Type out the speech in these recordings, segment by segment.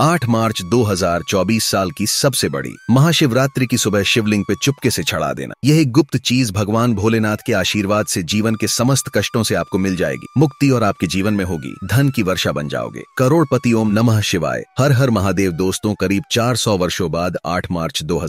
8 मार्च 2024 साल की सबसे बड़ी महाशिवरात्रि की सुबह शिवलिंग पे चुपके से चढ़ा देना यह एक गुप्त चीज भगवान भोलेनाथ के आशीर्वाद से जीवन के समस्त कष्टों से आपको मिल जाएगी मुक्ति और आपके जीवन में होगी धन की वर्षा बन जाओगे करोड़पति ओम नमः शिवाय हर हर महादेव दोस्तों करीब 400 वर्षो बाद आठ मार्च दो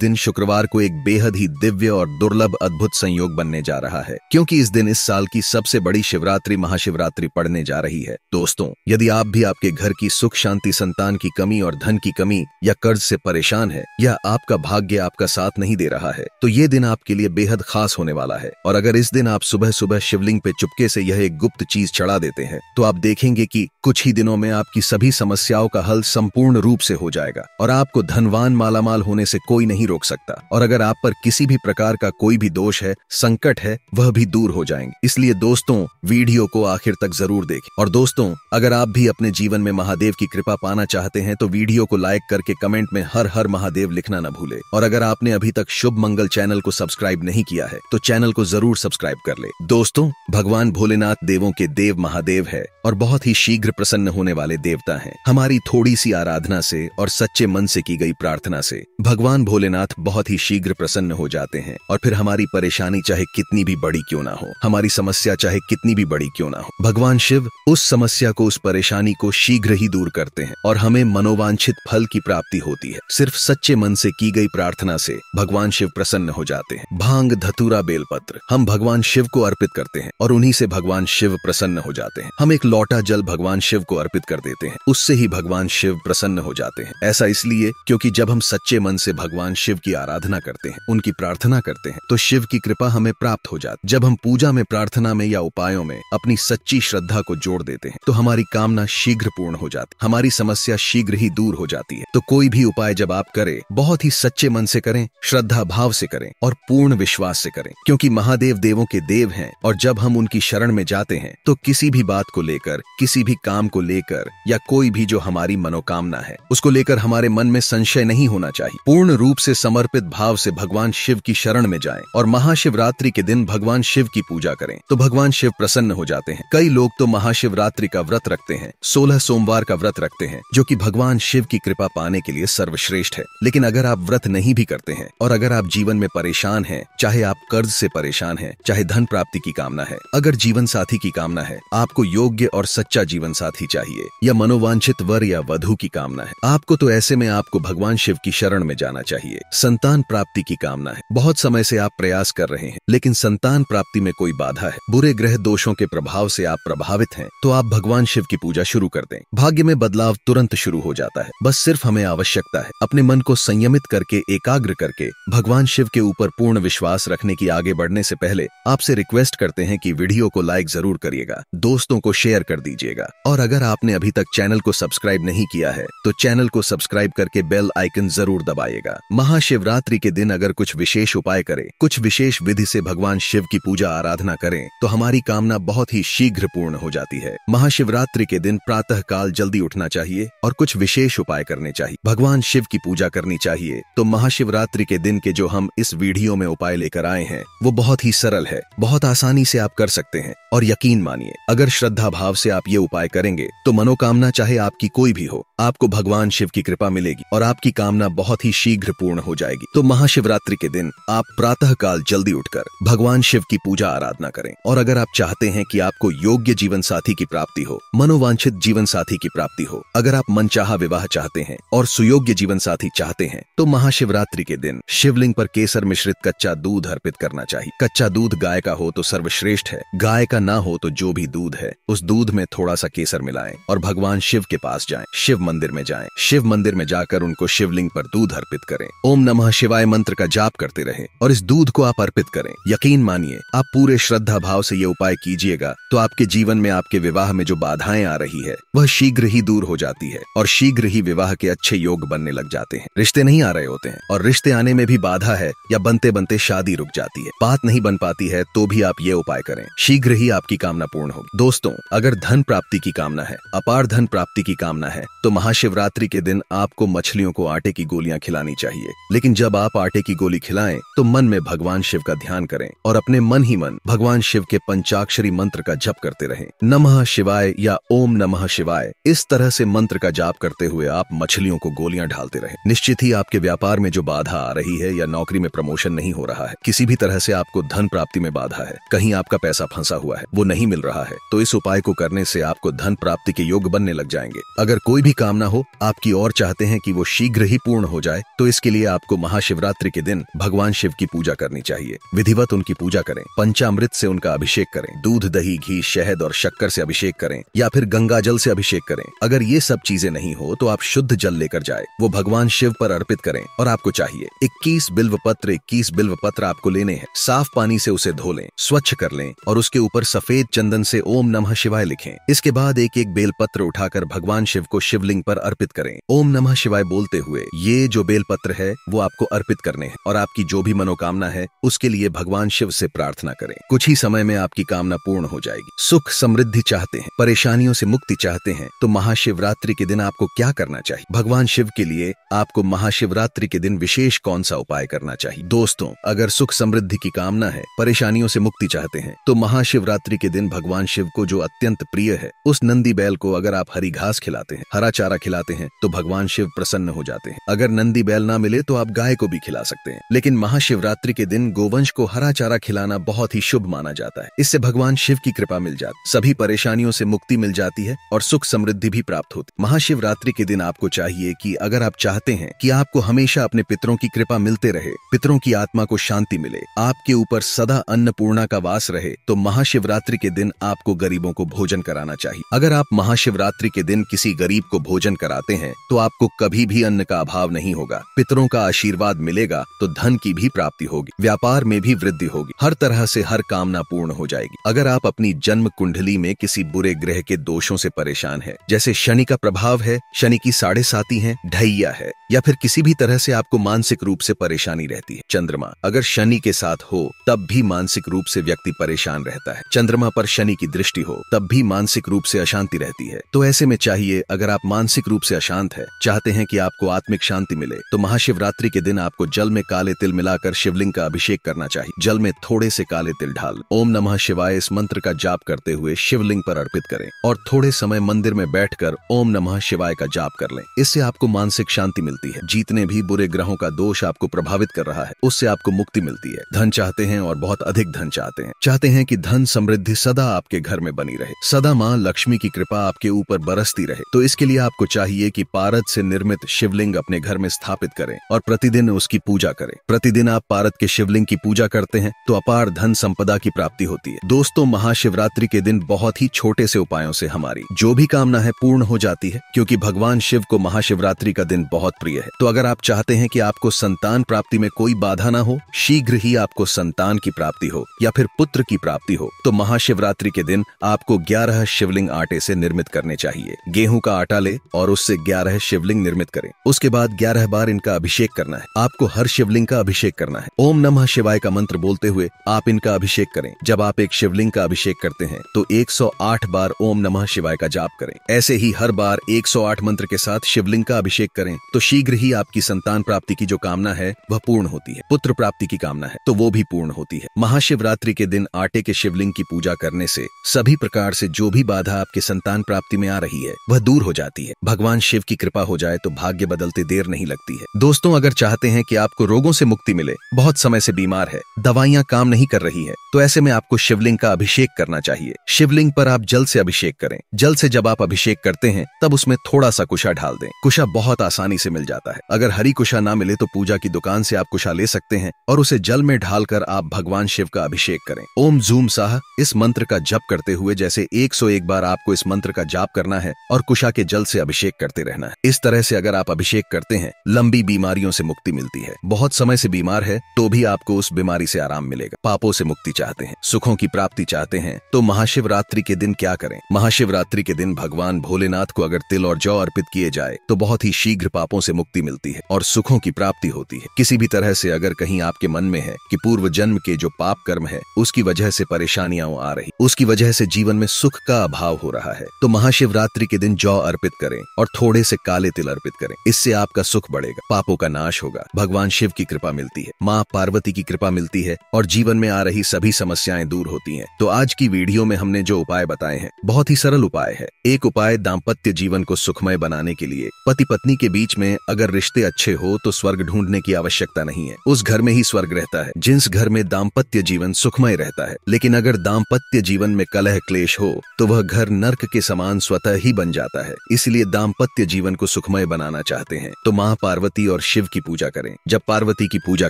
दिन शुक्रवार को एक बेहद ही दिव्य और दुर्लभ अद्भुत संयोग बनने जा रहा है क्यूँकी इस दिन इस साल की सबसे बड़ी शिवरात्रि महाशिवरात्रि पड़ने जा रही है दोस्तों यदि आप भी आपके घर की सुख शांति संतान की कमी और धन की कमी या कर्ज से परेशान है या आपका भाग्य आपका साथ नहीं दे रहा है तो ये दिन आपके लिए बेहद खास होने वाला है और अगर इस दिन आप सुबह सुबह शिवलिंग पे चुपके से यह एक गुप्त चीज चढ़ा देते हैं तो आप देखेंगे की कुछ ही दिनों में आपकी सभी समस्याओं का हल संपूर्ण रूप से हो जाएगा और आपको धनवान मालामाल होने से कोई नहीं रोक सकता और अगर आप पर किसी भी प्रकार का कोई भी दोष है संकट है वह भी दूर हो जाएंगे इसलिए दोस्तों वीडियो को आखिर तक जरूर देखें और दोस्तों अगर आप भी अपने जीवन में महादेव की कृपा पाना चाहते हैं तो वीडियो को लाइक करके कमेंट में हर हर महादेव लिखना न भूले और अगर आपने अभी तक शुभ मंगल चैनल को सब्सक्राइब नहीं किया है तो चैनल को जरूर सब्सक्राइब कर ले दोस्तों भगवान भोलेनाथ देवों के देव महादेव है और बहुत ही शीघ्र प्रसन्न होने वाले देवता है हमारी थोड़ी सी आराधना से और सच्चे मन से की गई प्रार्थना से भगवान भोलेनाथ बहुत ही शीघ्र प्रसन्न हो जाते हैं और फिर हमारी परेशानी चाहे कितनी भी बड़ी क्यों ना हो हमारी समस्या चाहे कितनी भी बड़ी क्यों ना हो भगवान शिव उस समस्या को उस परेशानी को शीघ्र ही दूर करते हैं हैं और हमें मनोवांछित फल की प्राप्ति होती है सिर्फ सच्चे मन से की गई प्रार्थना से भगवान शिव प्रसन्न हो जाते हैं भांग धतूरा बेलपत्र हम भगवान शिव को अर्पित करते हैं और उन्हीं से भगवान शिव प्रसन्न हो जाते हैं हम एक लौटा जल भगवान शिव को अर्पित कर देते हैं उससे ही भगवान शिव प्रसन्न हो जाते हैं ऐसा इसलिए क्योंकि जब हम सच्चे मन से भगवान शिव की आराधना करते हैं उनकी प्रार्थना करते हैं तो शिव की कृपा हमें प्राप्त हो जाती जब हम पूजा में प्रार्थना में या उपायों में अपनी सच्ची श्रद्धा को जोड़ देते हैं तो हमारी कामना शीघ्र पूर्ण हो जाती हमारी समस्या शीघ्र ही दूर हो जाती है तो कोई भी उपाय जब आप करें बहुत ही सच्चे मन से करें श्रद्धा भाव से करें और पूर्ण विश्वास से करें क्योंकि महादेव देवों के देव हैं और जब हम उनकी शरण में जाते हैं तो किसी भी बात को लेकर किसी भी काम को लेकर या कोई भी जो हमारी मनोकामना है उसको लेकर हमारे मन में संशय नहीं होना चाहिए पूर्ण रूप से समर्पित भाव से भगवान शिव की शरण में जाए और महाशिवरात्रि के दिन भगवान शिव की पूजा करें तो भगवान शिव प्रसन्न हो जाते हैं कई लोग तो महाशिवरात्रि का व्रत रखते हैं सोलह सोमवार का व्रत रखते हैं हैं जो कि भगवान शिव की कृपा पाने के लिए सर्वश्रेष्ठ है लेकिन अगर आप व्रत नहीं भी करते हैं और अगर आप जीवन में परेशान हैं चाहे आप कर्ज से परेशान हैं चाहे धन प्राप्ति की कामना है अगर जीवन साथी की कामना है आपको योग्य और सच्चा जीवन साथी चाहिए या मनोवांछित वर या वधु की कामना है आपको तो ऐसे में आपको भगवान शिव की शरण में जाना चाहिए संतान प्राप्ति की कामना है बहुत समय से आप प्रयास कर रहे हैं लेकिन संतान प्राप्ति में कोई बाधा है बुरे ग्रह दोषों के प्रभाव से आप प्रभावित हैं तो आप भगवान शिव की पूजा शुरू कर दें भाग्य में बदलाव तुरंत शुरू हो जाता है बस सिर्फ हमें आवश्यकता है अपने मन को संयमित करके एकाग्र करके भगवान शिव के ऊपर पूर्ण विश्वास रखने की आगे बढ़ने से पहले आपसे रिक्वेस्ट करते हैं कि वीडियो को लाइक जरूर करिएगा दोस्तों को शेयर कर दीजिएगा और अगर आपने अभी तक चैनल को सब्सक्राइब नहीं किया है तो चैनल को सब्सक्राइब करके बेल आइकन जरूर दबाएगा महाशिवरात्रि के दिन अगर कुछ विशेष उपाय करें कुछ विशेष विधि से भगवान शिव की पूजा आराधना करें तो हमारी कामना बहुत ही शीघ्र पूर्ण हो जाती है महाशिवरात्रि के दिन प्रातः काल जल्दी उठना चाहिए चाहिए और कुछ विशेष उपाय करने चाहिए भगवान शिव की पूजा करनी चाहिए तो महाशिवरात्रि के दिन के जो हम इस वीडियो में उपाय लेकर आए हैं वो बहुत ही सरल है बहुत आसानी से आप कर सकते हैं और यकीन मानिए अगर श्रद्धा भाव से आप ये उपाय करेंगे तो मनोकामना चाहे आपकी कोई भी हो आपको भगवान शिव की कृपा मिलेगी और आपकी कामना बहुत ही शीघ्र पूर्ण हो जाएगी तो महाशिवरात्रि के दिन आप प्रातः काल जल्दी उठकर भगवान शिव की पूजा आराधना करें और अगर आप चाहते हैं कि आपको योग्य जीवन साथी की प्राप्ति हो मनोवांछित जीवन साथी की प्राप्ति हो अगर अगर आप मनचाहा विवाह चाहते हैं और सुयोग्य जीवन साथी चाहते हैं तो महाशिवरात्रि के दिन शिवलिंग पर केसर मिश्रित कच्चा दूध अर्पित करना चाहिए कच्चा दूध गाय का हो तो सर्वश्रेष्ठ है गाय का ना हो तो जो भी दूध है उस दूध में थोड़ा सा केसर मिलाए और भगवान शिव के पास जाए शिव मंदिर में जाए शिव मंदिर में जाकर उनको शिवलिंग पर दूध अर्पित करें ओम नमः शिवाय मंत्र का जाप करते रहे और इस दूध को आप अर्पित करें यकीन मानिए आप पूरे श्रद्धा भाव से ये उपाय कीजिएगा तो आपके जीवन में आपके विवाह में जो बाधाएं आ रही है वह शीघ्र ही दूर हो जाए जाती है और शीघ्र ही विवाह के अच्छे योग बनने लग जाते हैं रिश्ते नहीं आ रहे होते हैं और रिश्ते आने में भी बाधा है या बनते बनते शादी रुक जाती है बात नहीं बन पाती है तो भी आप ये उपाय करें शीघ्र ही आपकी कामना पूर्ण होगी दोस्तों अगर धन प्राप्ति की कामना है अपार धन प्राप्ति की कामना है तो महाशिवरात्रि के दिन आपको मछलियों को आटे की गोलियां खिलानी चाहिए लेकिन जब आप आटे की गोली खिलाएं तो मन में भगवान शिव का ध्यान करें और अपने मन ही मन भगवान शिव के पंचाक्षरी मंत्र का जप करते रहें नमः शिवाय या ओम नमः शिवाय इस तरह से मंत्र का जाप करते हुए आप मछलियों को गोलियां ढालते रहे निश्चित ही आपके व्यापार में जो बाधा आ रही है या नौकरी में प्रमोशन नहीं हो रहा है किसी भी तरह से आपको धन प्राप्ति में बाधा है कहीं आपका पैसा फंसा हुआ है वो नहीं मिल रहा है तो इस उपाय को करने से आपको धन प्राप्ति के योग बनने लग जाएंगे अगर कोई भी कामना हो आपकी और चाहते हैं कि वो शीघ्र ही पूर्ण हो जाए तो इसके लिए आपको महाशिवरात्रि के दिन भगवान शिव की पूजा करनी चाहिए विधिवत उनकी पूजा करें पंचामृत से उनका अभिषेक करें दूध दही घी शहद और शक्कर से अभिषेक करें या फिर गंगा जल से अभिषेक करें अगर ये सब चीजें नहीं हो तो आप शुद्ध जल लेकर जाए वो भगवान शिव पर अर्पित करें और आपको चाहिए इक्कीस बिल्व पत्र इक्कीस बिल्व पत्र आपको लेने हैं साफ पानी से उसे धो लें स्वच्छ कर लें और उसके ऊपर सफेद चंदन से ओम नमः शिवाय लिखें इसके बाद एक एक बेलपत्र उठाकर भगवान शिव को शिवलिंग पर अर्पित करें ओम नम शिवाय बोलते हुए ये जो बेलपत्र है वो आपको अर्पित करने हैं और आपकी जो भी मनोकामना है उसके लिए भगवान शिव से प्रार्थना करें कुछ ही समय में आपकी कामना पूर्ण हो जाएगी सुख समृद्धि चाहते हैं परेशानियों से मुक्ति चाहते हैं तो महाशिवरात्रि महाशिवरात्रि के दिन आपको क्या करना चाहिए भगवान शिव के लिए आपको महाशिवरात्रि के दिन विशेष कौन सा उपाय करना चाहिए दोस्तों अगर सुख समृद्धि की कामना है परेशानियों से मुक्ति चाहते हैं तो महाशिवरात्रि के दिन भगवान शिव को जो अत्यंत प्रिय है उस नंदी बैल को अगर आप हरी घास खिलाते हैं हरा चारा खिलाते हैं तो भगवान शिव प्रसन्न हो जाते हैं अगर नंदी बैल ना मिले तो आप गाय को भी खिला सकते हैं लेकिन महाशिवरात्रि के दिन गोवंश को हरा चारा खिलाना बहुत ही शुभ माना जाता है इससे भगवान शिव की कृपा मिल जाती सभी परेशानियों से मुक्ति मिल जाती है और सुख समृद्धि भी प्राप्त होती होती महाशिवरात्रि के दिन आपको चाहिए कि अगर आप चाहते हैं कि आपको हमेशा अपने पितरों की कृपा मिलते रहे पितरों की आत्मा को शांति मिले आपके ऊपर सदा अन्नपूर्णा का वास रहे तो महाशिवरात्रि के दिन आपको गरीबों को भोजन कराना चाहिए अगर आप महाशिवरात्रि के दिन किसी गरीब को भोजन कराते हैं तो आपको कभी भी अन्न का अभाव नहीं होगा पितरों का आशीर्वाद मिलेगा तो धन की भी प्राप्ति होगी व्यापार में भी वृद्धि होगी हर तरह से हर कामना पूर्ण हो जाएगी अगर आप अपनी जन्म कुंडली में किसी बुरे ग्रह के दोषों से परेशान है जैसे शनि का का प्रभाव है शनि की साढ़े साथी है ढैया है या फिर किसी भी तरह से आपको मानसिक रूप से परेशानी रहती है चंद्रमा अगर शनि के साथ हो तब भी मानसिक रूप से व्यक्ति परेशान रहता है चंद्रमा पर शनि की दृष्टि हो तब भी मानसिक रूप से अशांति रहती है तो ऐसे में चाहिए अगर आप मानसिक रूप से अशांत है चाहते हैं कि आपको आत्मिक शांति मिले तो महाशिवरात्रि के दिन आपको जल में काले तिल मिलाकर शिवलिंग का अभिषेक करना चाहिए जल में थोड़े से काले तिल ढाल ओम नम शिवाय इस मंत्र का जाप करते हुए शिवलिंग पर अर्पित करें और थोड़े समय मंदिर में बैठकर ओम ओम नमः शिवाय का जाप कर लें इससे आपको मानसिक शांति मिलती है जीतने भी बुरे ग्रहों का दोष आपको प्रभावित कर रहा है उससे आपको मुक्ति मिलती है धन चाहते हैं और बहुत अधिक धन चाहते हैं चाहते हैं कि धन समृद्धि सदा आपके घर में बनी रहे सदा माँ लक्ष्मी की कृपा आपके ऊपर बरसती रहे तो इसके लिए आपको चाहिए की पारद से निर्मित शिवलिंग अपने घर में स्थापित करें और प्रतिदिन उसकी पूजा करें प्रतिदिन आप पारद के शिवलिंग की पूजा करते हैं तो अपार धन संपदा की प्राप्ति होती है दोस्तों महाशिवरात्रि के दिन बहुत ही छोटे से उपायों से हमारी जो भी कामना है पूर्ण हो जाती जाती है क्योंकि भगवान शिव को महाशिवरात्रि का दिन बहुत प्रिय है तो अगर आप चाहते हैं कि आपको संतान प्राप्ति में कोई बाधा ना हो शीघ्र ही आपको संतान की प्राप्ति हो या फिर पुत्र की प्राप्ति हो तो महाशिवरात्रि के दिन आपको ग्यारह शिवलिंग आटे से निर्मित करने चाहिए गेहूं का आटा ले और उससे ग्यारह शिवलिंग निर्मित करें उसके बाद ग्यारह बार इनका अभिषेक करना है आपको हर शिवलिंग का अभिषेक करना है ओम नम शिवाय का मंत्र बोलते हुए आप इनका अभिषेक करें जब आप एक शिवलिंग का अभिषेक करते हैं तो 108 बार ओम नमः शिवाय का जाप करें ऐसे ही हर बार 108 मंत्र के साथ शिवलिंग का अभिषेक करें तो शीघ्र ही आपकी संतान प्राप्ति की जो कामना है वह पूर्ण होती है पुत्र प्राप्ति की कामना है तो वो भी पूर्ण होती है महाशिवरात्रि के दिन आटे के शिवलिंग की पूजा करने से सभी प्रकार से जो भी बाधा आपके संतान प्राप्ति में आ रही है वह दूर हो जाती है भगवान शिव की कृपा हो जाए तो भाग्य बदलते देर नहीं लगती है दोस्तों अगर चाहते हैं कि आपको रोगों से मुक्ति मिले बहुत समय से बीमार है दवाइयाँ काम नहीं कर रही है तो ऐसे में आपको शिवलिंग का अभिषेक करना चाहिए शिवलिंग पर आप जल से अभिषेक करें जल से जब आप अभिषेक करते हैं हैं तब उसमें थोड़ा सा कुशा ढाल दें कुशा बहुत आसानी से मिल जाता है अगर हरी कुशा ना मिले तो पूजा की दुकान से आप कुशा ले सकते हैं और उसे जल में ढालकर आप भगवान शिव का अभिषेक करें ओम जूम साह इस मंत्र का जप करते हुए जैसे एक बार आपको इस मंत्र का जाप करना है और कुशा के जल से अभिषेक करते रहना है इस तरह से अगर आप अभिषेक करते हैं लंबी बीमारियों से मुक्ति मिलती है बहुत समय से बीमार है तो भी आपको उस बीमारी से आराम मिलेगा पापों से मुक्ति चाहते हैं सुखों की प्राप्ति चाहते हैं तो महाशिवरात्रि के दिन क्या करें महाशिवरात्रि के दिन भगवान भोलेनाथ को अगर तिल और जौ अर्पित किए जाए तो बहुत ही शीघ्र पापों से मुक्ति मिलती है और सुखों की प्राप्ति होती है किसी भी तरह से अगर कहीं आपके मन में है कि पूर्व जन्म के जो पाप कर्म है उसकी वजह से परेशानियां आ रही उसकी वजह से जीवन में सुख का अभाव हो रहा है तो महाशिवरात्रि के दिन जौ अर्पित करें और थोड़े से काले तिल अर्पित करें इससे आपका सुख बढ़ेगा पापों का नाश होगा भगवान शिव की कृपा मिलती है माँ पार्वती की कृपा मिलती है और जीवन में आ रही सभी समस्याएं दूर होती है तो आज की वीडियो में हमने जो उपाय बताए हैं बहुत ही सरल उपाय है एक उपाय दाम्पत्य नित्य जीवन को सुखमय बनाने के लिए पति पत्नी के बीच में अगर रिश्ते अच्छे हो तो स्वर्ग ढूंढने की आवश्यकता नहीं है उस घर में ही स्वर्ग रहता है जिस घर में दाम्पत्य जीवन सुखमय रहता है लेकिन अगर दाम्पत्य जीवन में कलह क्लेश हो तो वह घर नर्क के समान स्वतः ही बन जाता है इसलिए दाम्पत्य जीवन को सुखमय बनाना चाहते हैं तो माँ पार्वती और शिव की पूजा करें जब पार्वती की पूजा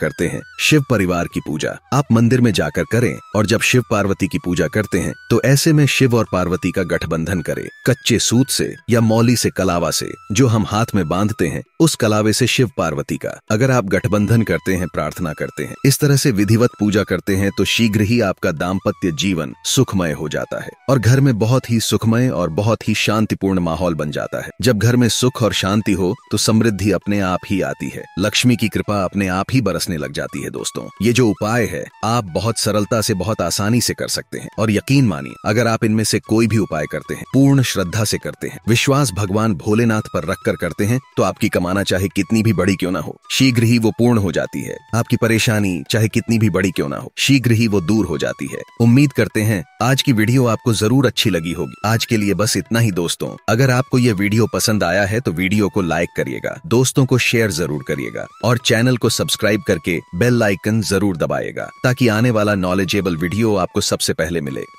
करते हैं शिव परिवार की पूजा आप मंदिर में जाकर करें और जब शिव पार्वती की पूजा करते हैं तो ऐसे में शिव और पार्वती का गठबंधन करें कच्चे सूत से या मौली से कलावा से जो हम हाथ में बांधते हैं उस कलावे से शिव पार्वती का अगर आप गठबंधन करते हैं प्रार्थना करते हैं इस तरह से विधिवत पूजा करते हैं तो शीघ्र ही आपका दाम्पत्य जीवन सुखमय हो जाता है और घर में बहुत ही सुखमय और बहुत ही शांतिपूर्ण माहौल बन जाता है जब घर में सुख और शांति हो तो समृद्धि अपने आप ही आती है लक्ष्मी की कृपा अपने आप ही बरसने लग जाती है दोस्तों ये जो उपाय है आप बहुत सरलता से बहुत आसानी से कर सकते हैं और यकीन मानिए अगर आप इनमें से कोई भी उपाय करते हैं पूर्ण श्रद्धा से करते हैं विश्वास भगवान भोलेनाथ पर रखकर करते हैं तो आपकी कमाना चाहे कितनी भी बड़ी क्यों ना हो शीघ्र ही वो पूर्ण हो जाती है आपकी परेशानी चाहे कितनी भी बड़ी क्यों ना हो शीघ्र ही वो दूर हो जाती है उम्मीद करते हैं आज की वीडियो आपको जरूर अच्छी लगी होगी आज के लिए बस इतना ही दोस्तों अगर आपको ये वीडियो पसंद आया है तो वीडियो को लाइक करिएगा दोस्तों को शेयर जरूर करिएगा और चैनल को सब्सक्राइब करके बेल आइकन जरूर दबाएगा ताकि आने वाला नॉलेजेबल वीडियो आपको सबसे पहले मिले